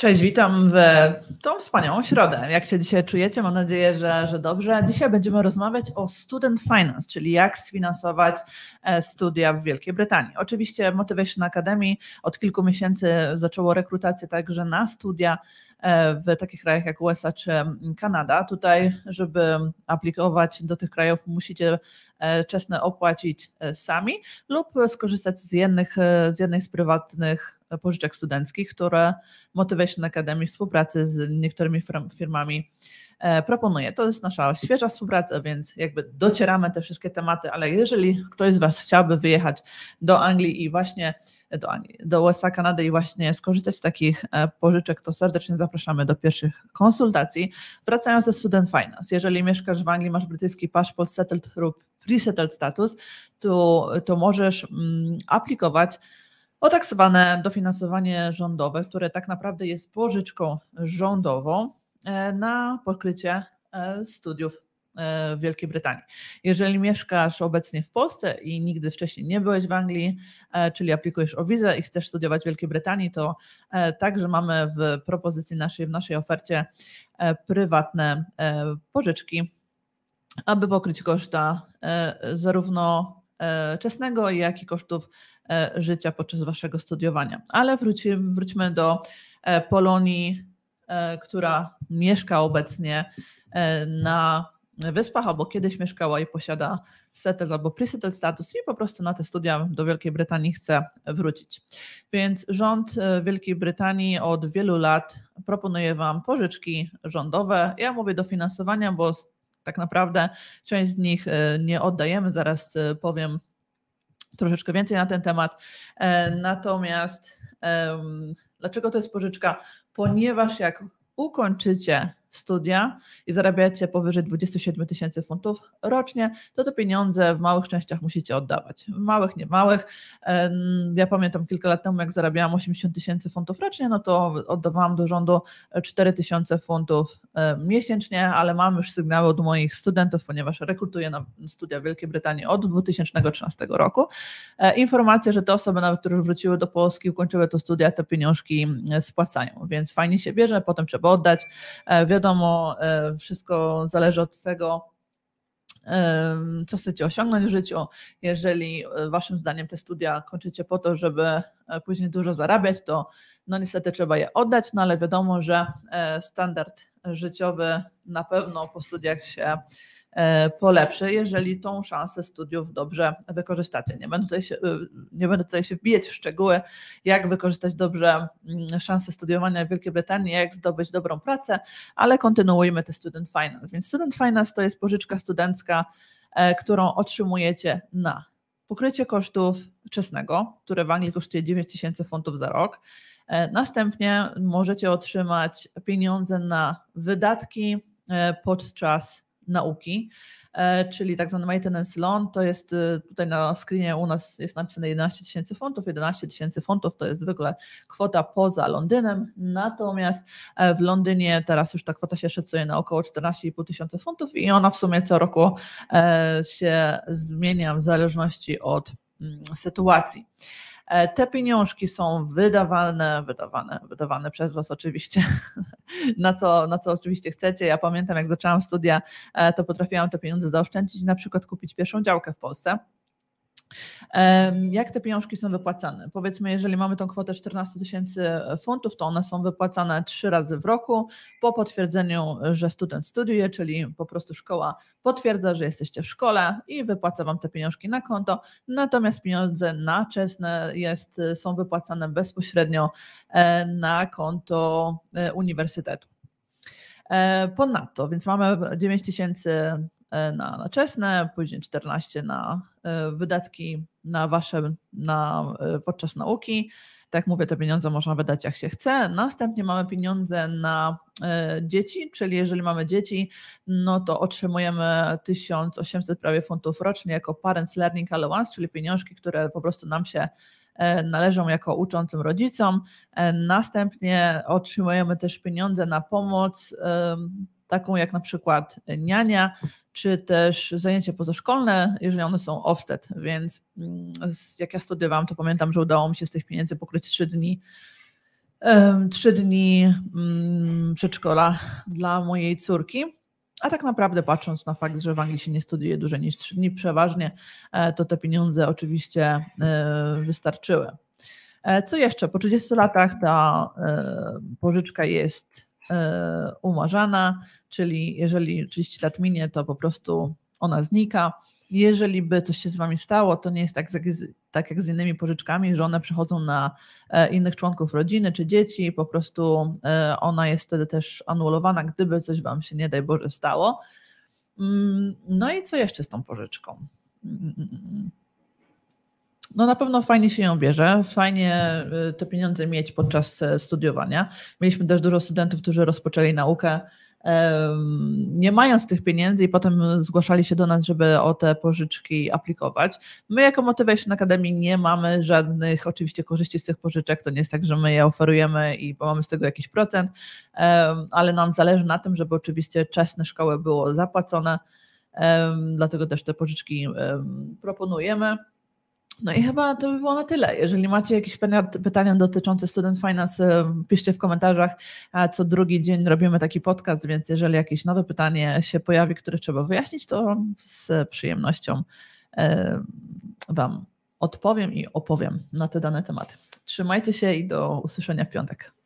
Cześć, witam w tą wspaniałą środę. Jak się dzisiaj czujecie? Mam nadzieję, że, że dobrze. Dzisiaj będziemy rozmawiać o student finance, czyli jak sfinansować e, studia w Wielkiej Brytanii. Oczywiście Motivation Academy od kilku miesięcy zaczęło rekrutację także na studia e, w takich krajach jak USA czy Kanada. Tutaj, żeby aplikować do tych krajów, musicie e, czesne opłacić sami lub skorzystać z jednych z, jednej z prywatnych pożyczek studenckich, które Motivation Academy w współpracy z niektórymi firmami e, proponuje. To jest nasza świeża współpraca, więc jakby docieramy te wszystkie tematy, ale jeżeli ktoś z Was chciałby wyjechać do Anglii i właśnie do, Anglii, do USA, Kanady i właśnie skorzystać z takich e, pożyczek, to serdecznie zapraszamy do pierwszych konsultacji. Wracając do Student Finance, jeżeli mieszkasz w Anglii, masz brytyjski paszport settled lub pre-settled status, to, to możesz mm, aplikować o tak zwane dofinansowanie rządowe, które tak naprawdę jest pożyczką rządową e, na pokrycie e, studiów e, w Wielkiej Brytanii. Jeżeli mieszkasz obecnie w Polsce i nigdy wcześniej nie byłeś w Anglii, czyli aplikujesz o wizę i chcesz studiować w Wielkiej Brytanii, to także mamy w propozycji naszej, w naszej ofercie prywatne pożyczki, aby pokryć koszta zarówno E, czesnego jak i kosztów e, życia podczas waszego studiowania. Ale wróćmy do e, Polonii, która mieszka obecnie na wyspach, albo kiedyś mieszkała i posiada settled albo pre-settled status i po prostu na te studia do Wielkiej Brytanii chce wrócić. Więc rząd Wielkiej Brytanii od wielu lat proponuje Wam pożyczki rządowe. Ja mówię dofinansowania, bo tak naprawdę część z nich e, nie oddajemy, zaraz e, powiem troszeczkę więcej na ten temat. E, natomiast dlaczego to jest pożyczka? Ponieważ jak ukończycie studia i zarabiacie powyżej 27 tysięcy funtów rocznie, to te pieniądze w małych częściach musicie oddawać. W małych, nie małych. Ja pamiętam kilka lat temu, jak zarabiałam 80 tysięcy funtów rocznie, no to oddawałam do rządu 4 tysiące funtów miesięcznie, ale mam już sygnały od moich studentów, ponieważ rekrutuję na studia w Wielkiej Brytanii od 2013 roku. E, Informacja, że te osoby, nawet które wróciły do Polski, ukończyły to studia, te pieniążki spłacają, więc fajnie się bierze, potem trzeba oddać. E, wiadomo, e, wszystko zależy od tego, e, co chcecie osiągnąć w życiu. Jeżeli e, waszym zdaniem te studia kończycie po to, żeby później dużo zarabiać, to no niestety trzeba je oddać, no ale wiadomo, że standard życiowy na pewno po studiach się E, polepszy, jeżeli tą szansę studiów dobrze wykorzystacie. Nie będę tutaj się, e, nie będę tutaj się wbijać w szczegóły, jak wykorzystać dobrze mm, szansę studiowania w Wielkiej Brytanii, jak zdobyć dobrą pracę, ale kontynuujmy te Student Finance. Więc Student Finance to jest pożyczka studencka, e, którą otrzymujecie na pokrycie kosztów czesnego, które w Anglii kosztuje 9 tysięcy funtów za rok. Następnie możecie otrzymać pieniądze na wydatki podczas nauki, e, czyli tak zwany maintenance loan, to jest e, tutaj na screenie u nas jest napisane 11 tysięcy funtów, 11 tysięcy funtów to jest zwykle kwota poza Londynem, natomiast e, w Londynie teraz już ta kwota się szacuje na około 14,5 tysiąca funtów i ona w sumie co roku się zmienia w zależności od Mm, sytuacji. E, te pieniążki są wydawane, wydawane, wydawane przez Was oczywiście, na co, na co oczywiście chcecie. Ja pamiętam, jak zaczęłam studia, e, to potrafiłam te pieniądze zaoszczędzić i na przykład kupić pierwszą działkę w Polsce. Jak te pieniążki są wypłacane? Powiedzmy, jeżeli mamy tą kwotę 14 tysięcy funtów, to one są wypłacane trzy razy w roku po potwierdzeniu, że student studiuje, czyli po prostu szkoła potwierdza, że jesteście w szkole i wypłaca wam te pieniążki na konto. Natomiast pieniądze na czesne jest, są wypłacane bezpośrednio e, na konto e, uniwersytetu. E, ponadto, więc mamy 9 tysięcy na, na czesne, później 14 na e, wydatki na wasze na, e, podczas nauki. Tak jak mówię, te pieniądze można wydać jak się chce. Następnie mamy pieniądze na e, dzieci, czyli jeżeli mamy dzieci, no to otrzymujemy 1800 prawie funtów rocznie jako Parents Learning Allowance, czyli pieniążki, które po prostu nam się należą jako uczącym rodzicom. Następnie otrzymujemy też pieniądze na pomoc taką jak na przykład niania, czy też zajęcia pozaszkolne, jeżeli one są offset, więc mm, jak ja studiowałam, to pamiętam, że udało mi się z tych pieniędzy pokryć trzy dni trzy dni mm, przedszkola dla mojej córki. A tak naprawdę, patrząc na fakt, że w Anglii się nie studiuje dłużej niż trzy dni, przeważnie, e, to te pieniądze oczywiście e, wystarczyły. E, co jeszcze? Po 30 latach ta pożyczka jest E, umarzana, czyli jeżeli 30 lat minie, to po prostu ona znika. Jeżeli by coś się z Wami stało, to nie jest tak, tak jak z innymi pożyczkami, że one przechodzą na e, innych członków rodziny czy dzieci, po prostu e, ona jest wtedy też anulowana, gdyby coś Wam się nie daj Boże stało. Mm, no i co jeszcze z tą pożyczką? Mm, mm, no na pewno fajnie się ją bierze, fajnie y, te pieniądze mieć podczas e, studiowania. Mieliśmy też dużo studentów, którzy rozpoczęli naukę nie mając tych pieniędzy i potem zgłaszali się do nas, żeby o te pożyczki aplikować. My jako Motivation Academy nie mamy żadnych oczywiście korzyści z tych pożyczek, to nie jest tak, że my je oferujemy i mamy z tego jakiś procent, ale nam zależy na tym, żeby oczywiście czesne szkoły było zapłacone, dlatego też te pożyczki proponujemy. No i chyba to by było na tyle. Jeżeli macie jakieś pytania dotyczące Student Finance, piszcie w komentarzach. Co drugi dzień robimy taki podcast, więc jeżeli jakieś nowe pytanie się pojawi, które trzeba wyjaśnić, to z przyjemnością Wam odpowiem i opowiem na te dane tematy. Trzymajcie się i do usłyszenia w piątek.